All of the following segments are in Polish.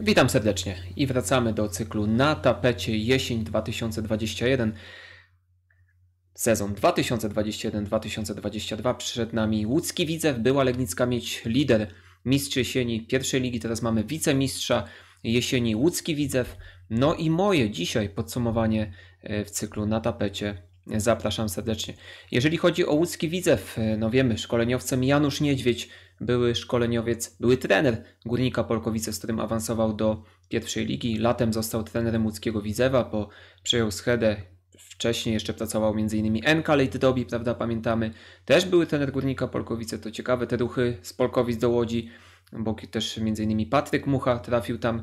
Witam serdecznie i wracamy do cyklu na tapecie jesień 2021. Sezon 2021-2022 przed nami Łódzki Widzew, była Legnicka Mieć lider mistrz jesieni pierwszej ligi, teraz mamy wicemistrza jesieni Łódzki Widzew. No i moje dzisiaj podsumowanie e, w cyklu na tapecie Zapraszam serdecznie. Jeżeli chodzi o łódzki widzew, e, no wiemy, szkoleniowcem Janusz Niedźwiedź były szkoleniowiec, były trener Górnika Polkowice, z którym awansował do pierwszej ligi. Latem został trenerem łódzkiego Widzewa, po przejął schedę Wcześniej jeszcze pracował m.in. NK Lejtdobi, prawda, pamiętamy. Też były trener Górnika Polkowice, to ciekawe te ruchy z Polkowic do Łodzi, bo też m.in. Patryk Mucha trafił tam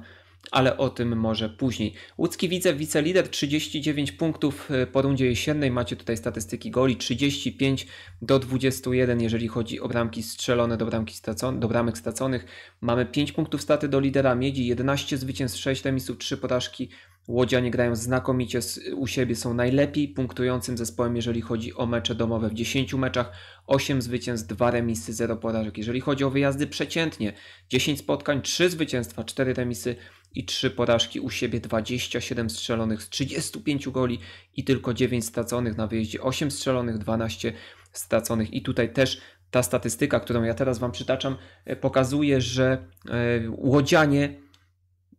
ale o tym może później. Łódzki Widzew, wicelider, 39 punktów y, po rundzie jesiennej. Macie tutaj statystyki goli 35 do 21, jeżeli chodzi o bramki strzelone do, bramki stracone, do bramek straconych. Mamy 5 punktów staty do lidera Miedzi, 11 zwycięstw, 6 remisów, 3 porażki. Łodzianie grają znakomicie u siebie, są najlepiej punktującym zespołem, jeżeli chodzi o mecze domowe. W 10 meczach 8 zwycięstw, 2 remisy, 0 porażek. Jeżeli chodzi o wyjazdy, przeciętnie 10 spotkań, 3 zwycięstwa, 4 remisy, i 3 porażki u siebie, 27 strzelonych z 35 goli i tylko 9 straconych na wyjeździe, 8 strzelonych, 12 straconych i tutaj też ta statystyka, którą ja teraz Wam przytaczam, e, pokazuje, że e, łodzianie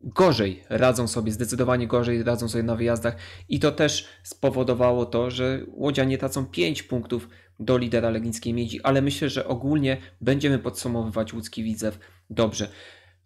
gorzej radzą sobie, zdecydowanie gorzej radzą sobie na wyjazdach i to też spowodowało to, że łodzianie tracą 5 punktów do lidera Legnickiej Miedzi, ale myślę, że ogólnie będziemy podsumowywać łódzki Widzew dobrze.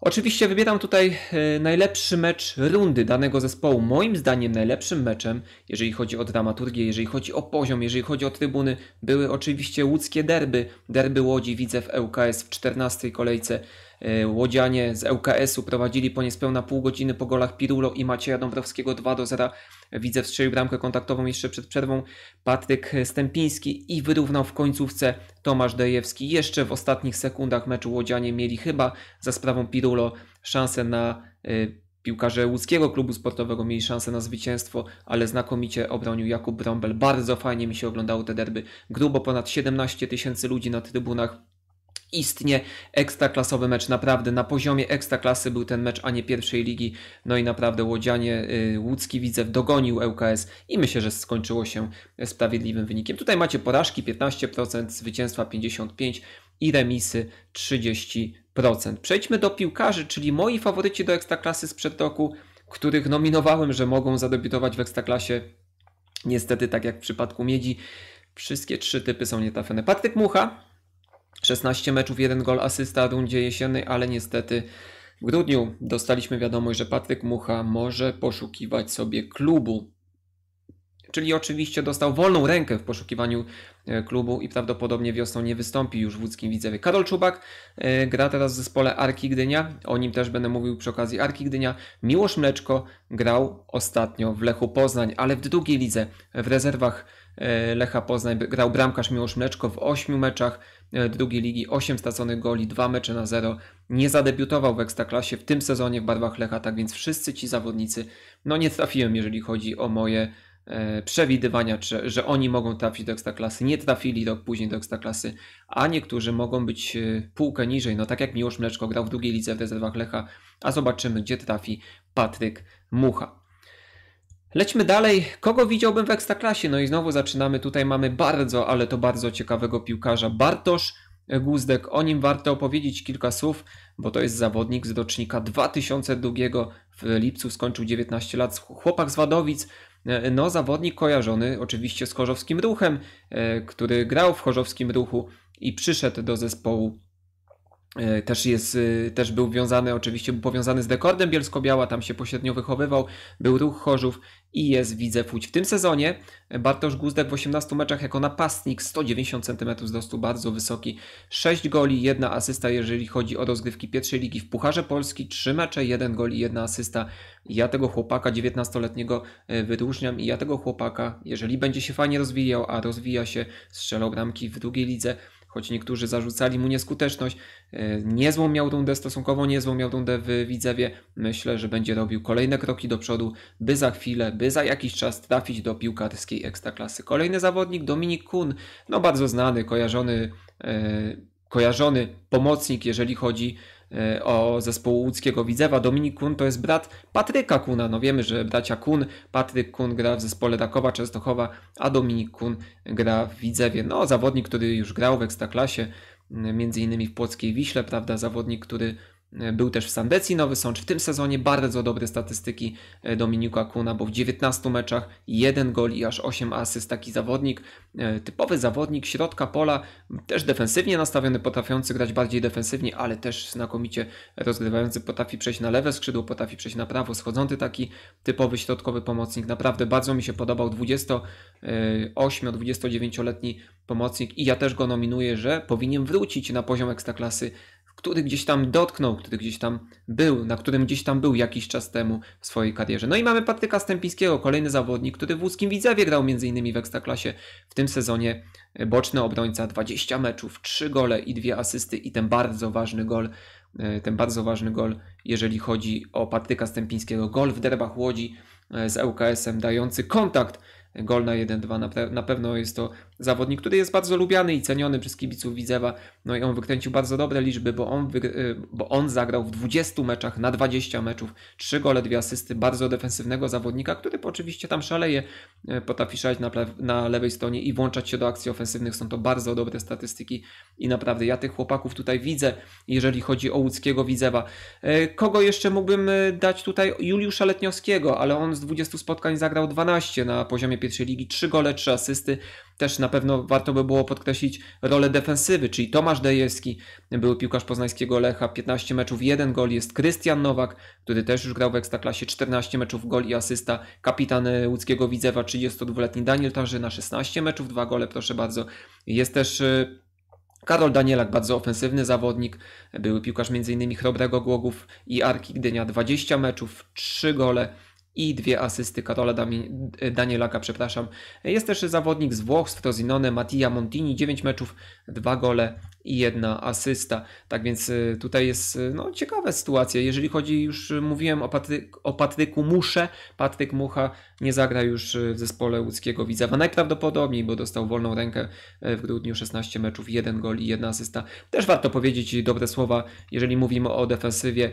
Oczywiście wybieram tutaj e, najlepszy mecz rundy danego zespołu. Moim zdaniem najlepszym meczem, jeżeli chodzi o dramaturgię, jeżeli chodzi o poziom, jeżeli chodzi o trybuny, były oczywiście łódzkie derby. Derby Łodzi widzę w ŁKS w 14 kolejce. E, Łodzianie z ŁKS-u prowadzili po niespełna pół godziny po golach Pirulo i Macieja Dąbrowskiego 2 do 0. Widzę wstrzelił bramkę kontaktową jeszcze przed przerwą Patryk Stępiński i wyrównał w końcówce Tomasz Dejewski. Jeszcze w ostatnich sekundach meczu Łodzianie mieli chyba za sprawą Pirulo szansę na y, piłkarze łódzkiego klubu sportowego mieli szansę na zwycięstwo, ale znakomicie obronił Jakub Brąbel. Bardzo fajnie mi się oglądało te derby. Grubo ponad 17 tysięcy ludzi na trybunach istnie ekstraklasowy mecz, naprawdę na poziomie ekstraklasy był ten mecz, a nie pierwszej ligi. No i naprawdę Łodzianie y, Łódzki Widzew dogonił ŁKS i myślę, że skończyło się sprawiedliwym wynikiem. Tutaj macie porażki 15%, zwycięstwa 55% i remisy 30%. Przejdźmy do piłkarzy, czyli moi faworyci do ekstraklasy sprzed roku, których nominowałem, że mogą zadebiutować w ekstraklasie. Niestety, tak jak w przypadku Miedzi, wszystkie trzy typy są nietrafione. Patryk Mucha, 16 meczów, jeden gol, asysta w rundzie jesiennej, no ale niestety w grudniu dostaliśmy wiadomość, że Patryk Mucha może poszukiwać sobie klubu czyli oczywiście dostał wolną rękę w poszukiwaniu e, klubu i prawdopodobnie wiosną nie wystąpi już w łódzkim Widzewie. Karol Czubak e, gra teraz w zespole Arki Gdynia, o nim też będę mówił przy okazji Arki Gdynia. Miłosz Mleczko grał ostatnio w Lechu Poznań, ale w drugiej lidze, w rezerwach e, Lecha Poznań grał bramkarz Miłosz Mleczko w 8 meczach drugiej ligi, 8 straconych goli, 2 mecze na 0. Nie zadebiutował w Ekstraklasie w tym sezonie w barwach Lecha, tak więc wszyscy ci zawodnicy, no nie trafiłem jeżeli chodzi o moje E, przewidywania, czy, że oni mogą trafić do ekstraklasy, nie trafili rok później do ekstraklasy, a niektórzy mogą być e, półkę niżej, no tak jak Miłosz Mleczko grał w drugiej lidze w rezerwach Lecha, a zobaczymy gdzie trafi Patryk Mucha. Lećmy dalej. Kogo widziałbym w ekstraklasie? No i znowu zaczynamy. Tutaj mamy bardzo, ale to bardzo ciekawego piłkarza. Bartosz Guzdek. O nim warto opowiedzieć kilka słów, bo to jest zawodnik z rocznika 2002. W lipcu skończył 19 lat. Chłopak z Wadowic E, no, zawodnik kojarzony oczywiście z chorzowskim ruchem, e, który grał w chorzowskim ruchu i przyszedł do zespołu E, też, jest, e, też był wiązany, oczywiście był powiązany z Dekordem Bielsko-Biała, tam się pośrednio wychowywał, był Ruch Chorzów i jest Widzę Łódź. W tym sezonie e, Bartosz Guzdek w 18 meczach jako napastnik, 190 cm wzrostu, bardzo wysoki, 6 goli, 1 asysta, jeżeli chodzi o rozgrywki pierwszej ligi w Pucharze Polski, 3 mecze, 1 gol i 1 asysta. Ja tego chłopaka 19-letniego wyróżniam i ja tego chłopaka, jeżeli będzie się fajnie rozwijał, a rozwija się, strzelał bramki w drugiej lidze, choć niektórzy zarzucali mu nieskuteczność. E, niezłą miał rundę, stosunkowo niezłą miał rundę w Widzewie. Myślę, że będzie robił kolejne kroki do przodu, by za chwilę, by za jakiś czas trafić do piłkarskiej ekstraklasy. Kolejny zawodnik Dominik Kun, no bardzo znany, kojarzony, e, kojarzony pomocnik, jeżeli chodzi E, o zespołu łódzkiego Widzewa. Dominik Kun to jest brat Patryka Kuna. No wiemy, że bracia Kun, Patryk Kun gra w zespole Rakowa Częstochowa, a Dominik Kun gra w Widzewie. No zawodnik, który już grał w Ekstraklasie, między innymi w Płockiej Wiśle, prawda, zawodnik, który E, był też w Sandecji Nowy Sącz. W tym sezonie bardzo dobre statystyki e, Dominika Kuna, bo w 19 meczach jeden gol i aż 8 asyst. Taki zawodnik, e, typowy zawodnik środka pola, też defensywnie nastawiony, potrafiący grać bardziej defensywnie, ale też znakomicie rozgrywający. Potrafi przejść na lewe skrzydło, potrafi przejść na prawo. Schodzący taki typowy środkowy pomocnik. Naprawdę bardzo mi się podobał 28-29-letni pomocnik i ja też go nominuję, że powinien wrócić na poziom ekstraklasy który gdzieś tam dotknął, który gdzieś tam był, na którym gdzieś tam był jakiś czas temu w swojej karierze. No i mamy Patryka Stępińskiego, kolejny zawodnik, który w łódzkim Widzewie grał m.in. w Ekstraklasie w tym sezonie. E, boczny obrońca, 20 meczów, 3 gole i 2 asysty i ten bardzo ważny gol, e, ten bardzo ważny gol, jeżeli chodzi o Patryka Stępińskiego. Gol w derbach Łodzi e, z ŁKS-em dający kontakt Gol na 1-2 na, pewno jest to zawodnik, który jest bardzo lubiany i ceniony przez kibiców Widzewa. No i on wykręcił bardzo dobre liczby, bo on, y, bo on zagrał w 20 meczach na 20 meczów, 3 gole, 2 asysty, bardzo defensywnego zawodnika, który oczywiście tam szaleje, y, potrafi szaleć na, na lewej stronie i włączać się do akcji ofensywnych. Są to bardzo dobre statystyki i naprawdę ja tych chłopaków tutaj widzę, jeżeli chodzi o łódzkiego Widzewa. Y, kogo jeszcze mógłbym dać tutaj? Juliusza Letniowskiego, ale on z 20 spotkań zagrał 12 na poziomie pierwszej ligi, 3 gole, 3 asysty też na pewno warto by było podkreślić rolę defensywy, czyli Tomasz Dejewski, były piłkarz poznańskiego Lecha, 15 meczów, 1 gol, jest Krystian Nowak, który też już grał w Ekstraklasie, 14 meczów, gol i asysta, kapitan e, łódzkiego Widzewa, 32-letni Daniel Tarzyna, 16 meczów, 2 gole, proszę bardzo. Jest też e, Karol Danielak, bardzo ofensywny zawodnik, były piłkarz m.in. Chrobrego Głogów i Arki Gdynia, 20 meczów, 3 gole, i dwie asysty Karola Danielaka, przepraszam. Jest też zawodnik z Włoch, z Frosinone, Mattia Montini, 9 meczów, 2 gole, i jedna asysta. Tak więc y, tutaj jest y, no, ciekawa sytuacja. Jeżeli chodzi, już y, mówiłem o, Patryk, o Patryku Musze, Patryk Mucha nie zagra już w zespole łódzkiego Widzewa. Najprawdopodobniej, bo dostał wolną rękę w grudniu 16 meczów, jeden gol i jedna asysta. Też warto powiedzieć dobre słowa, jeżeli mówimy o defensywie,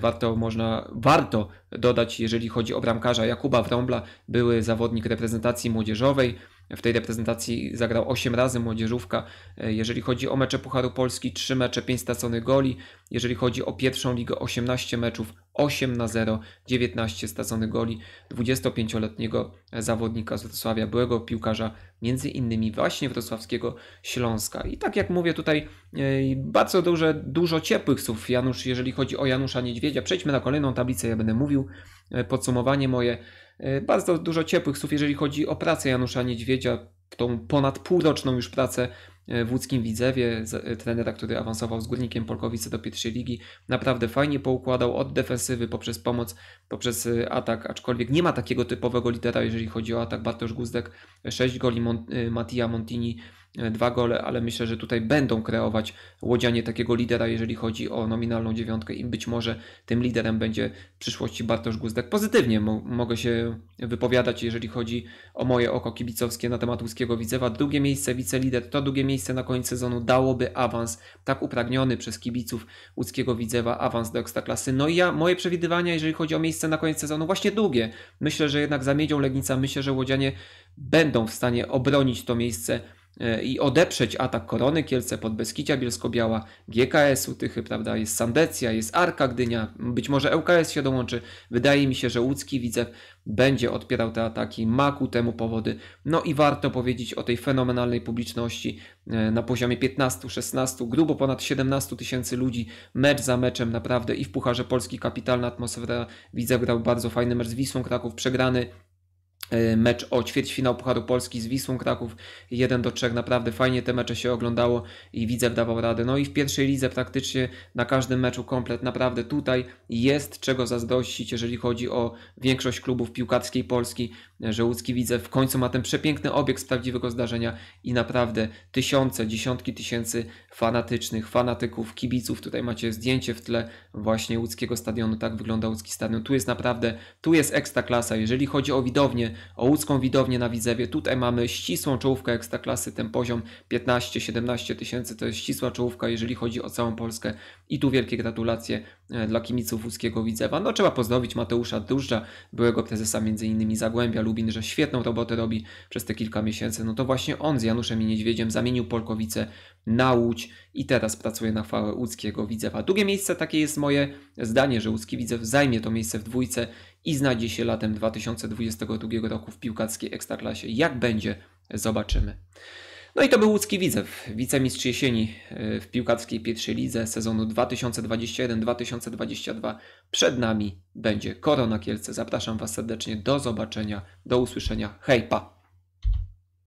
warto można, warto dodać, jeżeli chodzi o bramkarza Jakuba Wrąbla, były zawodnik reprezentacji młodzieżowej, w tej reprezentacji zagrał 8 razy młodzieżówka. E, jeżeli chodzi o mecze Pucharu Polski, 3 mecze, 5 straconych goli. Jeżeli chodzi o pierwszą ligę, 18 meczów, 8 na 0, 19 straconych goli. 25-letniego zawodnika z Wrocławia, byłego piłkarza między innymi właśnie wrocławskiego Śląska. I tak jak mówię tutaj, e, bardzo duże, dużo ciepłych słów Janusz, jeżeli chodzi o Janusza Niedźwiedzia. Przejdźmy na kolejną tablicę, ja będę mówił e, podsumowanie moje. E, bardzo dużo ciepłych słów, jeżeli chodzi o pracę Janusza Niedźwiedzia, tą ponad półroczną już pracę E, w łódzkim Widzewie, e, trenera, który awansował z Górnikiem Polkowice do pierwszej ligi. Naprawdę fajnie poukładał od defensywy poprzez pomoc, poprzez e, atak, aczkolwiek nie ma takiego typowego lidera, jeżeli chodzi o atak. Bartosz Guzdek 6 goli, Mont Mattia Montini dwa gole, ale myślę, że tutaj będą kreować Łodzianie takiego lidera, jeżeli chodzi o nominalną dziewiątkę i być może tym liderem będzie w przyszłości Bartosz Guzdek. Pozytywnie mogę się wypowiadać, jeżeli chodzi o moje oko kibicowskie na temat łódzkiego Widzewa. Drugie miejsce, wicelider, to drugie miejsce na koniec sezonu dałoby awans, tak upragniony przez kibiców łódzkiego Widzewa, awans do Ekstraklasy. No i ja, moje przewidywania, jeżeli chodzi o miejsce na koniec sezonu, właśnie długie. Myślę, że jednak za Miedzią Legnica, myślę, że Łodzianie będą w stanie obronić to miejsce E, i odeprzeć atak Korony Kielce, Beskicia Bielsko-Biała, GKS Tychy, prawda, jest Sandecja, jest Arka Gdynia, być może ŁKS się dołączy. Wydaje mi się, że łódzki Widzew będzie odpierał te ataki, ma ku temu powody. No i warto powiedzieć o tej fenomenalnej publiczności e, na poziomie 15-16, grubo ponad 17 tysięcy ludzi, mecz za meczem naprawdę i w Pucharze Polski kapitalna atmosfera. Widzew grał bardzo fajny mecz z Wisłą Kraków, przegrany Y, mecz o ćwierćfinał Pucharu Polski z Wisłą Kraków 1 do 3 naprawdę fajnie te mecze się oglądało i widzę dawał radę. No i w pierwszej lidze praktycznie na każdym meczu komplet naprawdę tutaj jest czego zazdrościć jeżeli chodzi o większość klubów piłkarskiej Polski, że łódzki widzę w końcu ma ten przepiękny obiekt z prawdziwego zdarzenia i naprawdę tysiące, dziesiątki tysięcy fanatycznych, fanatyków, kibiców. Tutaj macie zdjęcie w tle właśnie łódzkiego stadionu, tak wygląda łódzki stadion. Tu jest naprawdę, tu jest ekstra klasa. Jeżeli chodzi o widownię, o łódzką widownię na Widzewie. Tutaj mamy ścisłą czołówkę ekstraklasy, ten poziom 15-17 tysięcy to jest ścisła czołówka, jeżeli chodzi o całą Polskę. I tu wielkie gratulacje e, dla kimiców łódzkiego Widzewa. No trzeba pozdrowić Mateusza Dużdża, byłego prezesa m.in. Zagłębia Lubin, że świetną robotę robi przez te kilka miesięcy. No to właśnie on z Januszem i Niedźwiedziem zamienił Polkowice Łódź i teraz pracuję na chwałę Łódzkiego Widzewa. Drugie miejsce, takie jest moje zdanie, że Łódzki Widzew zajmie to miejsce w dwójce i znajdzie się latem 2022 roku w piłkarskiej Ekstraklasie. Jak będzie, zobaczymy. No i to był Łódzki Widzew, wicemistrz jesieni e, w piłkarskiej pierwszej lidze sezonu 2021-2022. Przed nami będzie Korona Kielce. Zapraszam Was serdecznie, do zobaczenia, do usłyszenia. Hej, pa!